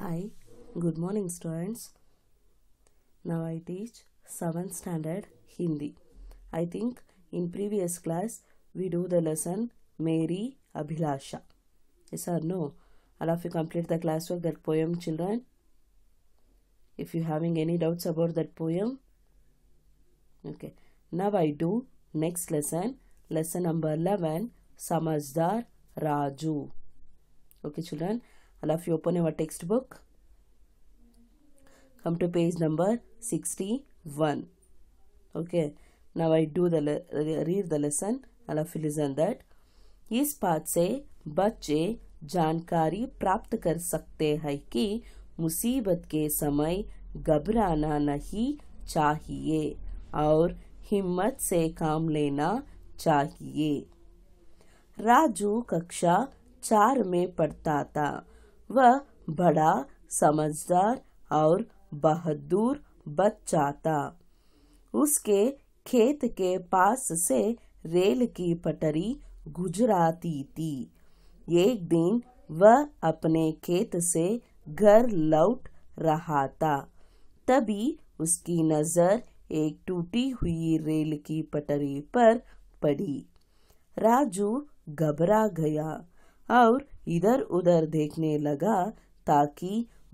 Hi, good morning students. Now I teach 7th standard Hindi. I think in previous class we do the lesson Mary Abhilasha. Yes or no? All of you complete the classwork that poem children. If you having any doubts about that poem. Okay. Now I do next lesson. Lesson number 11 Samajdar Raju. Okay children. all of you open your textbook come to page number 61. Okay. Now I do the read the lesson. all of you listen that. is बात se बच्चे जानकारी प्राप्त कर सकते हैं कि मुसीबत के समय घबराना नहीं चाहिए और हिम्मत से काम लेना चाहिए राजू कक्षा चार में पढ़ता था वह बड़ा समझदार और बहादुर बच्चा था उसके खेत के पास से रेल की पटरी गुजराती थी एक दिन वह अपने खेत से घर लौट रहा था तभी उसकी नजर एक टूटी हुई रेल की पटरी पर पड़ी राजू घबरा गया और इधर उधर देखने लगा ताकि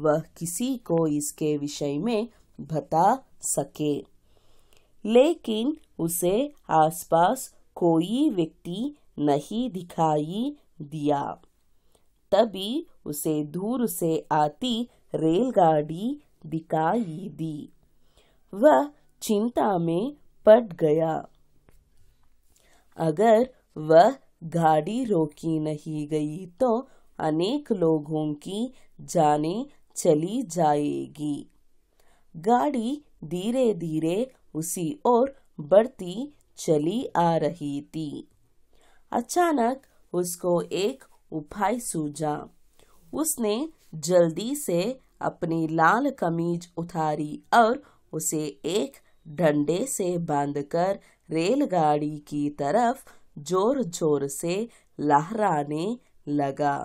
वह किसी को इसके विषय में बता सके लेकिन उसे आसपास कोई व्यक्ति नहीं दिखाई दिया तभी उसे दूर से आती रेलगाड़ी दिखाई दी वह चिंता में पट गया अगर वह गाड़ी रोकी नहीं गई तो अनेक लोगों की जाने चली जाएगी गाड़ी धीरे धीरे उसी ओर बढ़ती चली आ रही थी अचानक उसको एक उपाय सूझा उसने जल्दी से अपनी लाल कमीज उतारी और उसे एक डंडे से बांधकर रेलगाड़ी की तरफ जोर जोर से लहराने लगा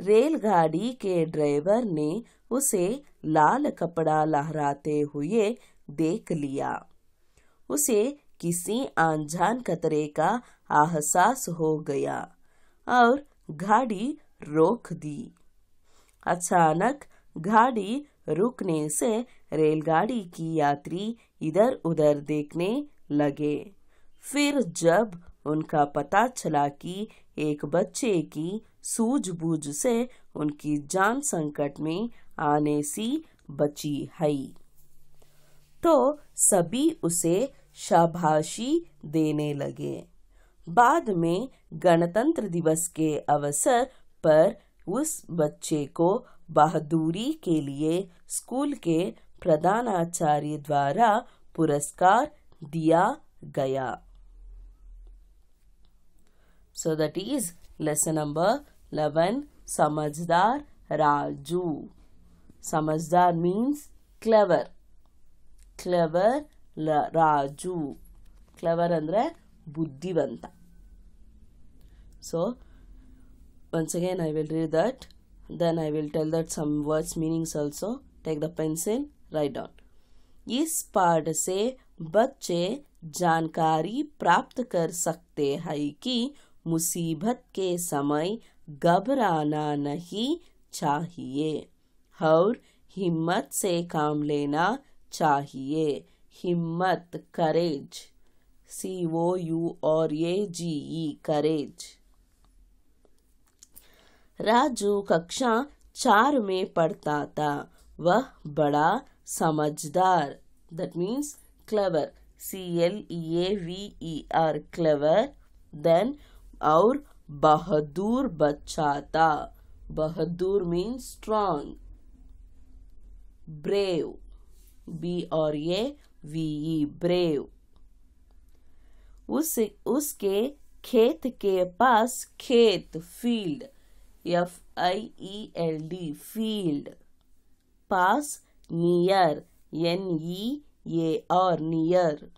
रेलगाड़ी के ड्राइवर ने उसे लाल कपड़ा लहराते हुए देख लिया उसे किसी अनजान खतरे का एहसास हो गया और गाड़ी रोक दी अचानक गाड़ी रुकने से रेलगाड़ी की यात्री इधर उधर देखने लगे फिर जब उनका पता चला कि एक बच्चे की सूझबूझ से उनकी जान संकट में आने सी बची है तो सभी उसे शाबाशी देने लगे बाद में गणतंत्र दिवस के अवसर पर उस बच्चे को बहादुरी के लिए स्कूल के प्रधानाचार्य द्वारा पुरस्कार दिया गया So that is lesson number 11 samajhdar Raju. samajhdar means clever. Clever Raju. Clever andre buddhivanta. So once again I will read that. Then I will tell that some words meanings also. Take the pencil, write down. इस पाठ से बच्चे जानकारी प्राप्त कर सकते हैं कि मुसीबत के समय घबराना नहीं चाहिए और हिम्मत से काम लेना चाहिए हिम्मत करेज सी ओ यू और ये जी ई करेज राजू कक्षा चार में पढ़ता था वह बड़ा समझदार that means clever C L E A V E R clever then और बहादुर बच्चा था बहादुर mean strong brave B R A V E brave उस उसके खेत के पास खेत field F I E L D field पास near N E A R near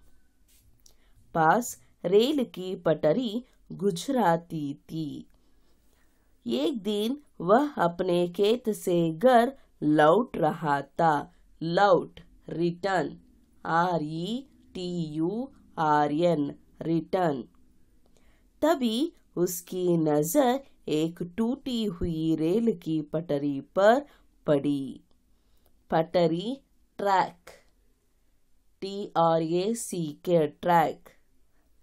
pass rail की पटरी गुजराती थी एक दिन वह अपने खेत से घर लौट रहा था लौट return R E T U R N return तभी उसकी नजर एक टूटी हुई रेल की पटरी पर पड़ी पटरी track T R A C K track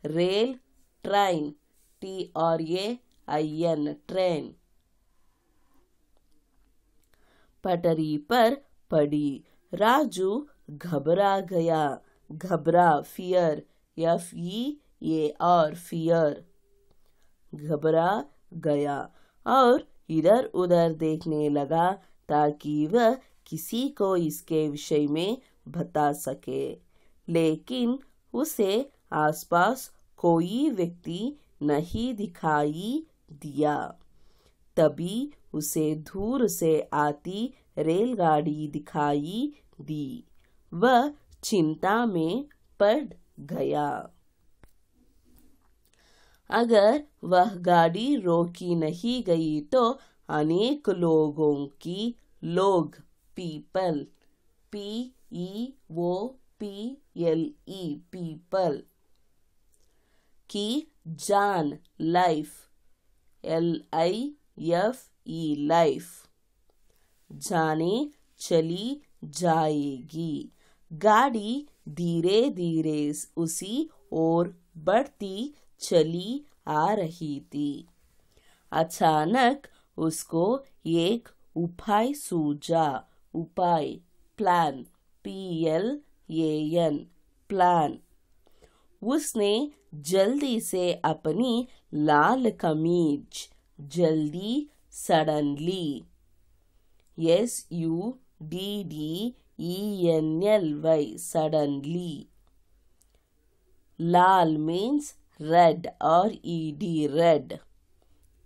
rail train T R A I N train पटरी पर पड़ी राजू घबरा गया घबरा fear F E A R fear घबरा गया और इधर उधर देखने लगा ताकि वह किसी को इसके विषय में बता सके लेकिन उसे आसपास कोई व्यक्ति नहीं दिखाई दिया तभी उसे दूर से आती रेलगाड़ी दिखाई दी वह चिंता में पड़ गया अगर वह गाड़ी रोकी नहीं गई तो अनेक लोगों की लोग पीपल पी ई वो पी एल ई पीपल की जान life L I F E life जाने चली जाएगी गाड़ी धीरे धीरे उसी ओर बढ़ती चली आ रही थी अचानक उसको एक उपाय सूझा उपाय plan P L A N plan उसने जल्दी से अपनी लाल कमीज जल्दी suddenly S U D D E N L Y suddenly लाल means red R E D red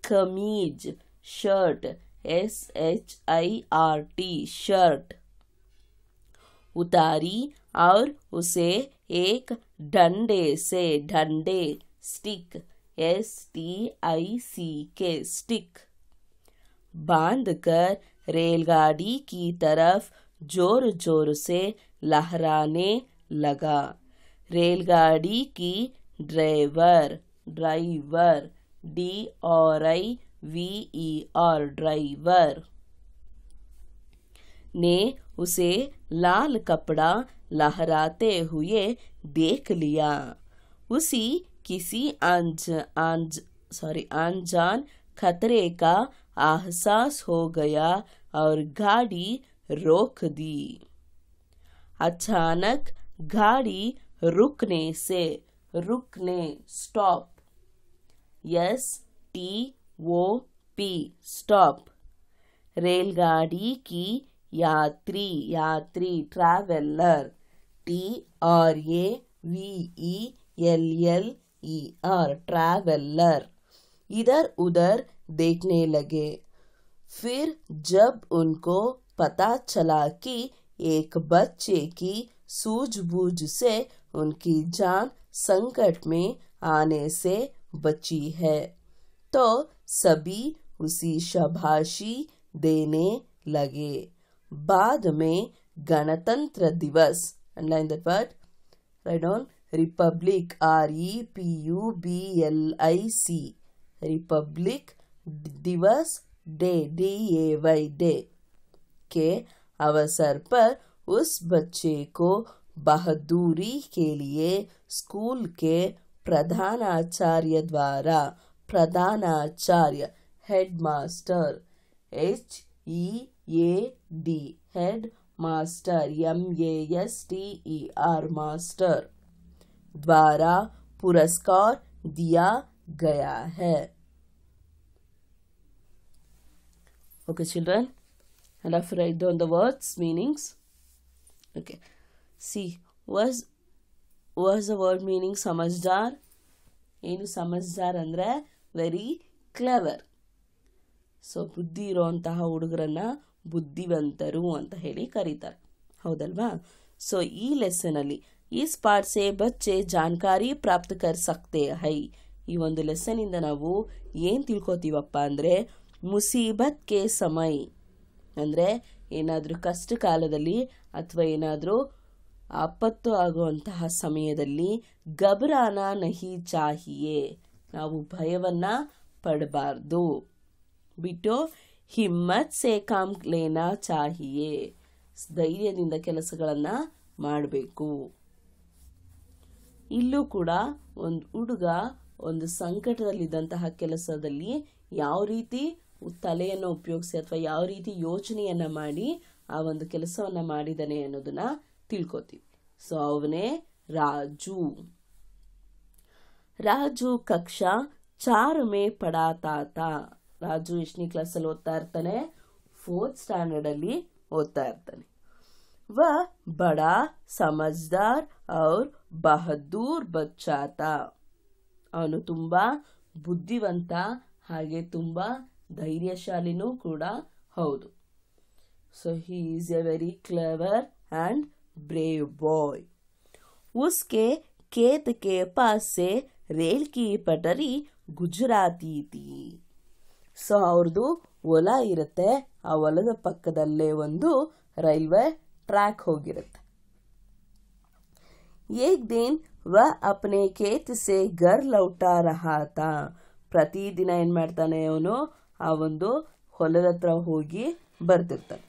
कमीज shirt S H I R T shirt उतारी और उसे एक डंडे से डंडे stick S T I C K stick बांध कर रेलगाड़ी की तरफ जोर जोर से लहराने लगा रेलगाड़ी की ड्राइवर ड्राइवर डी और आई वी ई और ड्राइवर ने उसे लाल कपड़ा लहराते हुए देख लिया उसी किसी आंज आंज सॉरी अनजान खतरे का एहसास हो गया और गाड़ी रोक दी अचानक गाड़ी रुकने से रुकने stop S T O P stop रेलगाड़ी की यात्री यात्री traveller T R A V E L L E R traveller इधर उधर देखने लगे फिर जब उनको पता चला कि एक बच्चे की सूझबूझ से उनकी जान संकट में आने से बची है तो सभी उसी शाबाशी देने लगे बाद में गणतंत्र दिवस underline that word write down republic r e p u b l i दिवस day D A Y day के अवसर पर उस बच्चे को बहादुरी के लिए स्कूल के प्रधानाचार्य द्वारा प्रधानाचार्य headmaster H E A D head master M S T R master द्वारा पुरस्कार दिया गया है okay children laugh write down the words meanings okay see was was word meaning समझदार ಏನು ಸಮಜ್ದಾರ್ ಅಂದ್ರೆ ವೆರಿ ಕ್ಲೆವರ್ ಸೊ ಬುದ್ಧಿ ಇರುವಂತಹ ಬುದ್ಧಿವಂತರು ಅಂತ ಹೇಳಿ ಕರೀತಾರೆ ಹೌದಲ್ವಾ ಸೊ ಈ ಲೆಸನಲ್ಲಿ ಈ ಪಾಠ ಬಚ್ಚೆ ಜಾನ್ಕಾರಿ ಪ್ರಾಪ್ತ ಕರ್ ಸಕ್ತೆ ಹೈ ಈ ಒಂದು ಲೆಸನಿಂದ ನಾವು ಏನು ತಿಳ್ಕೊತೀವಪ್ಪ ಅಂದರೆ ಮುಸೀಬತ್ಗೆ ಸಮಯ ಅಂದರೆ ಏನಾದರೂ ಕಷ್ಟ ಕಾಲದಲ್ಲಿ ಅಥವಾ ಏನಾದರೂ ಆಪತ್ತು ಆಗುವಂತಹ ಸಮಯದಲ್ಲಿ ಗಬರಾನ ನಹಿ ಚಾಹಿಯೇ ನಾವು ಭಯವನ್ನು ಪಡಬಾರ್ದು ಬಿಟ್ಟು ಹಿಮ್ಮತ್ ಸೇ ಕಾಮ್ ಲೇನಾ ಚಾಹಿಯೇ ಧೈರ್ಯದಿಂದ ಕೆಲಸಗಳನ್ನು ಮಾಡಬೇಕು ಇಲ್ಲೂ ಕೂಡ ಒಂದು ಹುಡುಗ ಒಂದು ಸಂಕಟದಲ್ಲಿದ್ದಂತಹ ಕೆಲಸದಲ್ಲಿ ಯಾವ ರೀತಿ ತಲೆಯನ್ನು ಉಪಯೋಗಿಸಿ ಅಥವಾ ಯಾವ ರೀತಿ ಯೋಚನೆಯನ್ನು ಮಾಡಿ ಆ ಒಂದು ಕೆಲಸವನ್ನು ಮಾಡಿದ್ದಾನೆ ಅನ್ನೋದನ್ನ ತಿಳ್ಕೊತೀವಿ ಸೊ ಅವನೇ ರಾಜು ರಾಜು ಕಕ್ಷಾ ಚಾರು ಮೇ ಪಡಾತಾತ ರಾಜು ಎಷ್ಟನೇ ಕ್ಲಾಸಲ್ಲಿ ಓದ್ತಾ ಇರ್ತಾನೆ ಫೋರ್ತ್ ಸ್ಟ್ಯಾಂಡರ್ಡಲ್ಲಿ ಓದ್ತಾ ಇರ್ತಾನೆ ವ ಬಡಾ ಸಮಜ್ದಾರ್ ಅವ್ರ ಬಹದ್ದೂರ್ ಬಚ್ಚಾತ ಅವನು ತುಂಬ ಬುದ್ಧಿವಂತ ಹಾಗೆ ತುಂಬ ಧೈರ್ಯಶಾಲಿನೂ ಕೂಡ ಹೌದು so he is a very clever and brave boy ಉಸ್ಕೆ खेत ಕೆ ಪಾಸೆ ರೇಲ್ಕಿ रेल की पटरी गुजराती ಸೊ ಅವ್ರದ್ದು ಹೊಲ ಇರುತ್ತೆ ಆ ಹೊಲದ ಪಕ್ಕದಲ್ಲೇ ಒಂದು ರೈಲ್ವೆ ಟ್ರ್ಯಾಕ್ ಹೋಗಿರುತ್ತೆ ಏಕ್ ದಿನ್ ವ ಅಪ್ನೆ ಖೇತ್ ಸೆ ಗರ್ ಲೌಟಾ ರಹಾತ ಪ್ರತಿದಿನ ಏನು ಮಾಡ್ತಾನೆ ಅವನು ಆ ಒಂದು ಹೊಲದ ಹತ್ರ ಹೋಗಿ ಬರ್ತಿರ್ತಾನೆ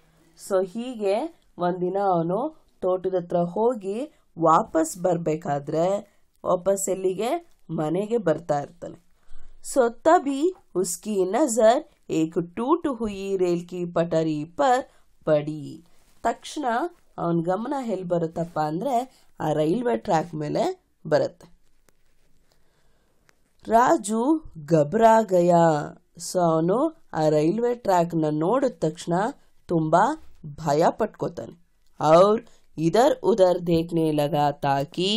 ಸೊ ಹೀಗೆ ಒಂದಿನ ಅವನು ತೋಟದ ಹತ್ರ ಹೋಗಿ ವಾಪಸ್ ಬರಬೇಕಾದ್ರೆ ವಾಪಸ್ ಎಲ್ಲಿಗೆ ಮನೆಗೆ ಬರ್ತಾ ಇರ್ತಾನೆ ಸೋ ತभी उसकी नजर एक टूटू हुई रेल की पटरी पर पड़ी तक्षणा ಅವನು ಗಮನ ಹೆಲ್ ಬರುತ್ತಪ್ಪ ಅಂದ್ರೆ ಆ ರೈಲ್ವೇ ಟ್ರ್ಯಾಕ್ ಮೇಲೆ ಬರುತ್ತೆ ರಾಜು ಗबरा गया ಸೋ ಅವನು ಆ ರೈಲ್ವೇ ಟ್ರ್ಯಾಕ್ ನ ನೋಡಿದ ತಕ್ಷಣ ತುಂಬಾ ಭಯ ಪಟ್ಕೊತನೆ ಔರ್ इधर-उधर देखने लगा ताकि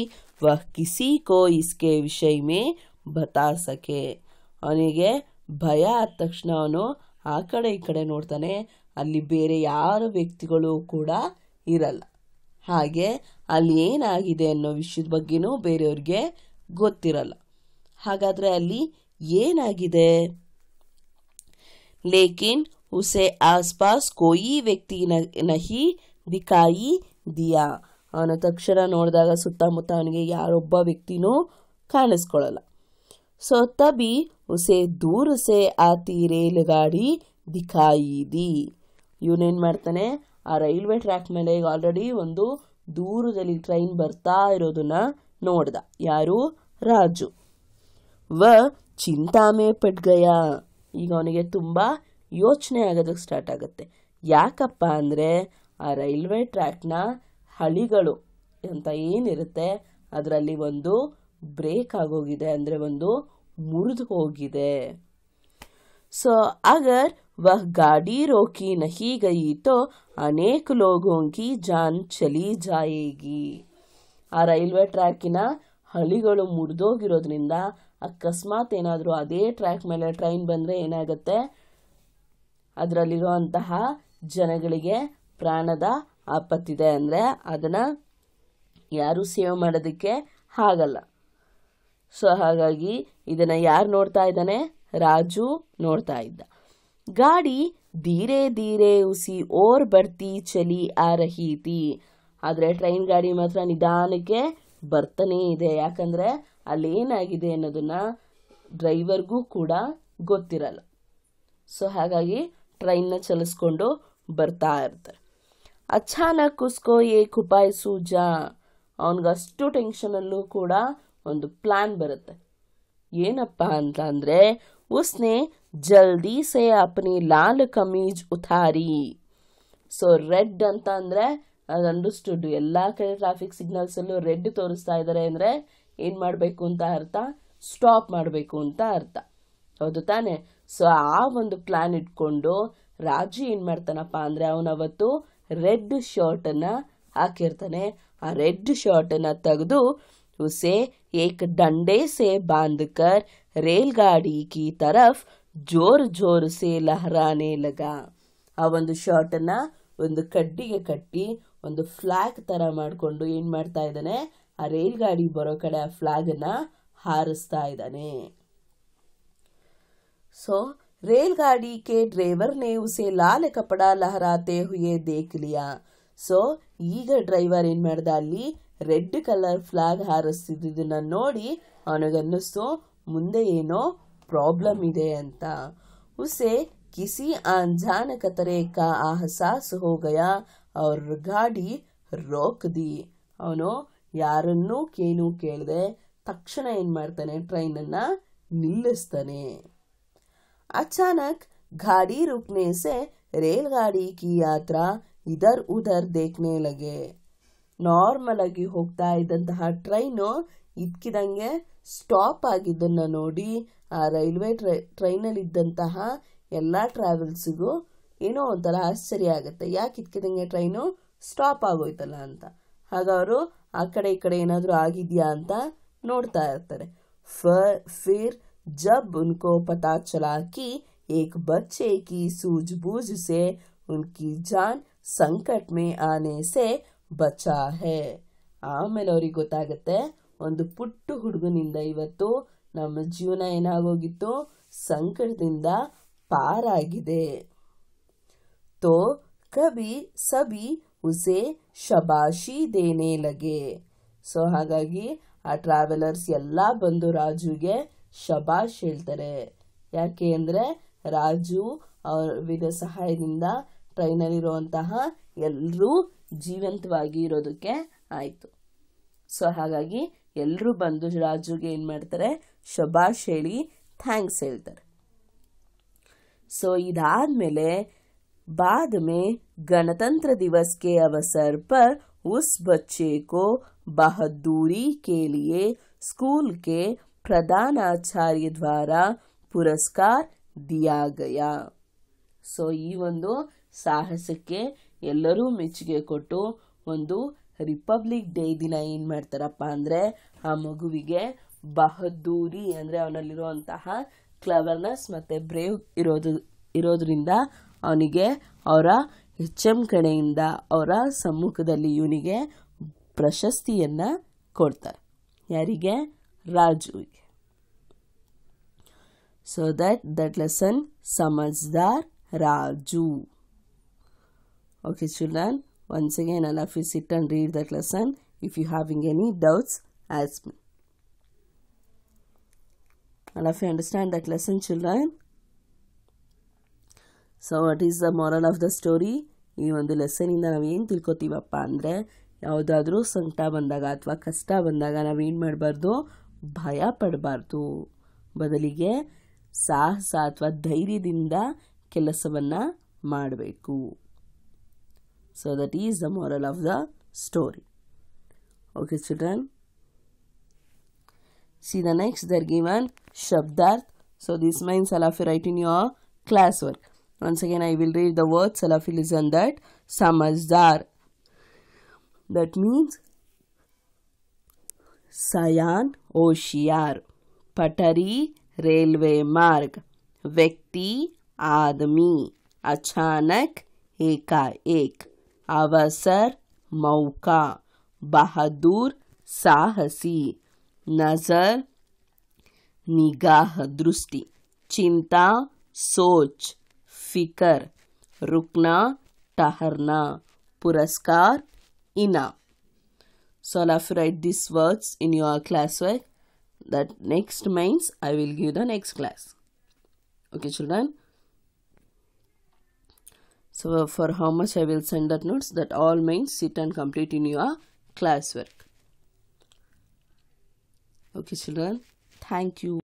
वह किसी को इसके विषय में बता सके ಅವನಿಗೆ ಭಯ ಆದ ತಕ್ಷಣ ಅವನು ಆ ಕಡೆ ಈ ಕಡೆ ನೋಡ್ತಾನೆ ಅಲ್ಲಿ ಬೇರೆ ಯಾರು ವ್ಯಕ್ತಿಗಳು ಕೂಡ ಇರಲ್ಲ ಹಾಗೆ ಅಲ್ಲಿ ಏನಾಗಿದೆ ಅನ್ನೋ ವಿಷಯದ ಬಗ್ಗೆನೂ ಬೇರೆಯವ್ರಿಗೆ ಗೊತ್ತಿರಲ್ಲ ಹಾಗಾದರೆ ಅಲ್ಲಿ ಏನಾಗಿದೆ ಲೇಕಿನ್ ಉಸೆ ಆಸ್ಪಾಸ್ ಕೋಯಿ ವ್ಯಕ್ತಿ ನಹಿ ದಿಕಾಯಿ ದಿಯಾ ಅವನ ತಕ್ಷಣ ನೋಡಿದಾಗ ಸುತ್ತಮುತ್ತ ಅವನಿಗೆ ಯಾರೊಬ್ಬ ವ್ಯಕ್ತಿನೂ ಕಾಣಿಸ್ಕೊಳ್ಳಲ್ಲ सो तभी उसे दूर से आती रेलगाड़ी ದಿಖಾಯಿ ದಿ ಇವನೇನು ಮಾಡ್ತಾನೆ ಆ ರೈಲ್ವೆ ಟ್ರ್ಯಾಕ್ ಮೇಲೆ ಈಗ ಆಲ್ರೆಡಿ ಒಂದು ದೂರದಲ್ಲಿ ಟ್ರೈನ್ ಬರ್ತಾ ಇರೋದನ್ನ ನೋಡ್ದ ಯಾರು ರಾಜು ವ ಚಿಂತಾಮೆ ಪಡ್ಗಯ ಈಗ ಅವನಿಗೆ ತುಂಬ ಯೋಚನೆ ಆಗೋದಕ್ಕೆ ಸ್ಟಾರ್ಟ್ ಆಗುತ್ತೆ ಯಾಕಪ್ಪ ಅಂದರೆ ಆ ರೈಲ್ವೆ ಟ್ರ್ಯಾಕ್ನ ಹಳಿಗಳು ಅಂತ ಏನಿರುತ್ತೆ ಅದರಲ್ಲಿ ಒಂದು ಬ್ರೇಕ್ ಆಗೋಗಿದೆ ಅಂದರೆ ಒಂದು ಮುರಿದು ಹೋಗಿದೆ ಸೊ ಅಗರ್ ವಹ ಗಾಡಿ ರೋಕಿ ನಹಿ ಗಯಿ ಅನೇಕ ಲೋಗೋಂಕಿ ಜಾನ್ ಚಲಿ ಜಾಯೇಗಿ ಆ ರೈಲ್ವೆ ಟ್ರ್ಯಾಕಿನ ಹಳಿಗಳು ಮುರಿದೋಗಿರೋದ್ರಿಂದ ಅಕಸ್ಮಾತ್ ಏನಾದರೂ ಅದೇ ಟ್ರ್ಯಾಕ್ ಮೇಲೆ ಟ್ರೈನ್ ಬಂದರೆ ಏನಾಗುತ್ತೆ ಅದರಲ್ಲಿರುವಂತಹ ಜನಗಳಿಗೆ ಪ್ರಾಣದ ಆಪತ್ತಿದೆ ಅಂದರೆ ಅದನ್ನು ಯಾರೂ ಸೇವ್ ಮಾಡೋದಕ್ಕೆ ಆಗಲ್ಲ ಸೊ ಹಾಗಾಗಿ ಇದನ್ನು ಯಾರು ನೋಡ್ತಾ ಇದ್ದಾನೆ ರಾಜು ನೋಡ್ತಾ ಇದ್ದ ಗಾಡಿ ಧೀರೆ ಧೀರೆ ಉಸಿ ಓರ್ ಬರ್ತಿ ಚಲಿ ಆ ರಹೀತಿ ಆದರೆ ಟ್ರೈನ್ ಗಾಡಿ ಮಾತ್ರ ನಿಧಾನಕ್ಕೆ ಬರ್ತಾನೇ ಇದೆ ಯಾಕಂದರೆ ಏನಾಗಿದೆ ಅನ್ನೋದನ್ನು ಡ್ರೈವರ್ಗೂ ಕೂಡ ಗೊತ್ತಿರಲ್ಲ ಸೊ ಹಾಗಾಗಿ ಟ್ರೈನ್ನ ಚಲಿಸ್ಕೊಂಡು ಬರ್ತಾ ಇರ್ತಾರೆ ಅಚಾನಕ್ ಕುಸ್ಕೋ ಏ ಕುಪಾಯಿಸು ಜಾ ಅವನಿಗಷ್ಟು ಟೆನ್ಷನಲ್ಲೂ ಕೂಡ ಒಂದು ಪ್ಲಾನ್ ಬರುತ್ತೆ ಏನಪ್ಪ ಅಂತ ಅಂದರೆ ಉಸ್ನೆ ಜಲ್ದಿ ಸೇ ಅಪ್ನಿ ಲಾಲ್ ಕಮೀಜ್ ಉಥಾರಿ ಸೊ ರೆಡ್ ಅಂತ ಅಂದರೆ ಅದು ಅಂಡರ್ಸ್ಟುಡ್ ಎಲ್ಲ ಕಡೆ ಟ್ರಾಫಿಕ್ ಸಿಗ್ನಲ್ಸಲ್ಲೂ ರೆಡ್ ತೋರಿಸ್ತಾ ಇದ್ದಾರೆ ಅಂದರೆ ಏನು ಮಾಡಬೇಕು ಅಂತ ಅರ್ಥ ಸ್ಟಾಪ್ ಮಾಡಬೇಕು ಅಂತ ಅರ್ಥ ಹೌದು ತಾನೆ ಸೊ ಆ ಒಂದು ಪ್ಲ್ಯಾನ್ ಇಟ್ಕೊಂಡು ರಾಜು ಏನು ಮಾಡ್ತಾನಪ್ಪ ಅಂದರೆ ಅವತ್ತು ರೆಡ್ ಶರ್ಟನ್ನು ಹಾಕಿರ್ತಾನೆ ಆ ರೆಡ್ ಶರ್ಟನ್ನು ತೆಗೆದು उसे एक डंडे से बांधकर रेलगाड़ी की तरफ ಜೋರ್ ಜೋರು ಸೇ ಲಹರಾನೆ ಲಗ ಆ ಒಂದು ಶರ್ಟ್ ಅನ್ನ ಒಂದು ಕಡ್ಡಿಗೆ ಕಟ್ಟಿ ಒಂದು ಫ್ಲಾಗ್ ಥರ ಮಾಡಿಕೊಂಡು ಏನ್ ಮಾಡ್ತಾ ಇದ್ದಾನೆ ಆ ರೈಲ್ ಗಾಡಿ ಬರೋ ಕಡೆ ಆ ಅನ್ನ ಹಾರಿಸ್ತಾ ಇದ್ದಾನೆ ಸೊ रेल ಗಾಡಿ के ಡ್ರೈವರ್ ने ಉಸೆ लाल ಕಪಡಾ ಲಹರಾತೆ हुए देख ಸೊ ಈಗ ಡ್ರೈವರ್ ಏನ್ ಮಾಡ್ದ ಅಲ್ಲಿ ರೆಡ್ ಕಲರ್ ಫ್ಲಾಗ್ ಹಾರಿಸ್ತಿದ್ದನ್ನ ನೋಡಿ ಅವನಿಗನ್ನಿಸ್ತು ಮುಂದೆ ಏನೋ ಪ್ರಾಬ್ಲಮ್ ಇದೆ ಅಂತ ಉಸೆ ಕಿಸಿ ಅನ್ಜಾನಕ ಕಾ ಅಹಸಾಸ್ ಹೋಗಯ ಅವ್ರ ಗಾಡಿ ದಿ ಅವನು ಯಾರನ್ನೂ ಕೇನೂ ಕೇಳದೆ ತಕ್ಷಣ ಏನ್ ಮಾಡ್ತಾನೆ ಟ್ರೈನ್ ಅನ್ನ ನಿಲ್ಲಿಸ್ತಾನೆ ಅಚಾನಕ್ ಗಾಡಿ ರುಕ್ನೆ ಸೆ ರೇಲ್ ಗಾಡಿ ಕಿ ಯಾತ್ರಾ ಇದರ್ ಉದರ್ ದೇಖ್ನೆ ಲಗೆ ನಾರ್ಮಲ್ ಆಗಿ ಹೋಗ್ತಾ ಇದ್ದಂತಹ ಟ್ರೈನು ಇದ್ಕಿದಂಗೆ ಸ್ಟಾಪ್ ಆಗಿದ್ದನ್ನು ನೋಡಿ ಆ ರೈಲ್ವೆ ಟ್ರೈ ಟ್ರೈನಲ್ಲಿದ್ದಂತಹ ಎಲ್ಲ ಟ್ರಾವೆಲ್ಸಿಗೂ ಏನೋ ಒಂಥರ ಆಶ್ಚರ್ಯ ಆಗುತ್ತೆ ಯಾಕೆ ಇದ್ಕಿದಂಗೆ ಟ್ರೈನು ಸ್ಟಾಪ್ ಆಗೋಯ್ತಲ್ಲ ಅಂತ ಹಾಗವರು ಆ ಕಡೆ ಈ ಕಡೆ ಏನಾದರೂ ಆಗಿದೆಯಾ ಅಂತ ನೋಡ್ತಾ ಇರ್ತಾರೆ ಫ ಫಿರ್ ಜಬ್ ಉನ್ಕೋ ಪತಾ ಚಲಾಕಿ ಏಕ್ ಬಚ್ಚೆ ಕಿ ಬೂಜ್ ಸೆ ಉನ್ಕಿ ಜಾನ್ ಸಂಕಟ್ ಮೇ ಆನೆ ಸೆ ಬಚ್ಚ ಹೇ ಆಮೇಲೆ ಅವ್ರಿಗೆ ಗೊತ್ತಾಗುತ್ತೆ ಒಂದು ಪುಟ್ಟ ಹುಡುಗನಿಂದ ಇವತ್ತು ನಮ್ಮ ಜೀವನ ಏನಾಗೋಗಿತ್ತು ಸಂಕಟದಿಂದ ಪಾರಾಗಿದೆ ತೋ ಕಬಿ ಸಬಿ ಉಸೆ ಶಬಾಷಿ ದೇನೆ ಲಗೆ ಸೊ ಹಾಗಾಗಿ ಆ ಟ್ರಾವೆಲರ್ಸ್ ಎಲ್ಲ ಬಂದು ರಾಜುಗೆ ಶಬಾಷ್ ಹೇಳ್ತಾರೆ ಯಾಕೆ ಅಂದರೆ ರಾಜು ಅವರ ಸಹಾಯದಿಂದ ಟ್ರೈನಲ್ಲಿರುವಂತಹ ಎಲ್ಲರೂ ಜೀವಂತವಾಗಿ ಇರೋದಕ್ಕೆ ಆಯಿತು ಸೊ ಹಾಗಾಗಿ ಎಲ್ಲರೂ ಬಂದು ರಾಜುಗೆ ಏನು ಮಾಡ್ತಾರೆ ಶಬಾಷ್ ಹೇಳಿ ಥ್ಯಾಂಕ್ಸ್ ಹೇಳ್ತಾರೆ ಸೊ ಇದಾದಮೇಲೆ बाद ಗಣತಂತ್ರ ಗಣತಂತ್ರ ದಿವಸಕ್ಕೆ ಪರ್ ಪರ್ ಉಸ್ ಬಚ್ಚೆ ಕೋ ಬಹದ್ದೂರಿ बहादुरी ಸ್ಕೂಲ್ಗೆ ಪ್ರಧಾನಾಚಾರ್ಯ ದ್ವಾರ ಪುರಸ್ಕಾರ ದಿಯಾಗಯ ಸೊ ಈ ಒಂದು ಸಾಹಸಕ್ಕೆ ಎಲ್ಲರೂ ಮೆಚ್ಚುಗೆ ಕೊಟ್ಟು ಒಂದು ರಿಪಬ್ಲಿಕ್ ಡೇ ದಿನ ಏನು ಮಾಡ್ತಾರಪ್ಪ ಅಂದರೆ ಆ ಮಗುವಿಗೆ ಬಹದ್ದೂರಿ ಅಂದರೆ ಅವನಲ್ಲಿರುವಂತಹ ಕ್ಲವರ್ನೆಸ್ ಮತ್ತು ಬ್ರೇವ್ ಇರೋದು ಇರೋದ್ರಿಂದ ಅವನಿಗೆ ಅವರ ಎಚ್ ಎಂ ಕಡೆಯಿಂದ ಅವರ ಸಮ್ಮುಖದಲ್ಲಿ ಇವನಿಗೆ ಪ್ರಶಸ್ತಿಯನ್ನು ಕೊಡ್ತಾರೆ ಯಾರಿಗೆ ರಾಜುವಿಗೆ ಸೊ ದಟ್ ದಟ್ ಲೆಸನ್ ಸಮಜ್ದಾರ್ Raju Okay children, once again I'll have you sit and read that lesson if you having any doubts ask me. I'll have you understand that lesson children. So what is the moral of the story ಈ ಒಂದು ಲೆಸನಿಂದ ನಾವೇನು ತಿಳ್ಕೊತೀವಪ್ಪ ಅಂದರೆ ಯಾವುದಾದ್ರೂ ಸಂಕಟ ಬಂದಾಗ ಅಥವಾ ಕಷ್ಟ ಬಂದಾಗ ನಾವೇನು ಮಾಡಬಾರ್ದು ಭಯ ಪಡಬಾರ್ದು ಬದಲಿಗೆ ಸಾಹಸ ಅಥವಾ ಧೈರ್ಯದಿಂದ ಕೆಲಸವನ್ನು ಮಾಡಬೇಕು So that is the moral of the story. Okay children. See the next they are given Shabdarth. So this means Salafi write in your classwork. Once again I will read the word Salafi listen that Samajdar. That means Sayan Oshiar. Patari railway mark. Vekti Admi. Achanak अचानक ek. अवसर मौका बहादुर साहसी नजर निगाह दृष्टि चिंता सोच फिकर रुकना टहरना पुरस्कार इना so love write this words in your class work that next means I will give the next class okay children So for how much I will send that notes that all means sit and complete in your classwork. Okay children, thank you.